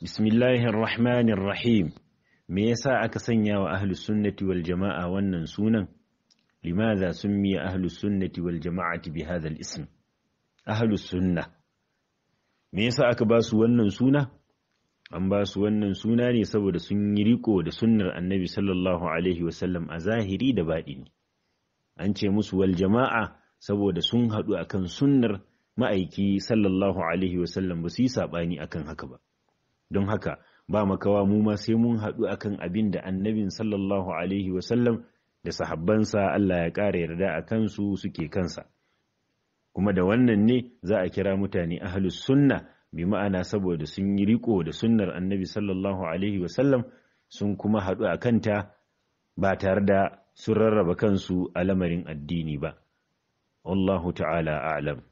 Bismillahir Rahmanir Rahim me yasa aka sanya wa ahlus sunnati wal jama'a wannan sunan limadha sun ahlus sunnati wal jama'ati bi hadha al ism ahlus sunna me yasa aka ba su wannan suna an ba su wannan suna ne saboda sun yi riko da sunnar annabi sallallahu alaihi sallam a zahiri da baɗini an ce musu wal jama'a saboda sun haɗu akan sunnar ma'aiki sallallahu alaihi sallam ba su yi saɓani akan haka ba don haka ba makawa mu ma sai mun haɗu akan abin da annabin sallallahu alaihi wasallam da sahabbansa Allah ya ƙara yarda a kansu suke kansa kuma da wannan ne za a kira mutane ahlus sunna bi ma'ana saboda sun yi riko da sunnar annabi sallallahu alaihi wasallam sun kuma haɗu a kanta ba tare da sun rarraba kansu a lamarin addini ba. Allahu ta'ala a'lam.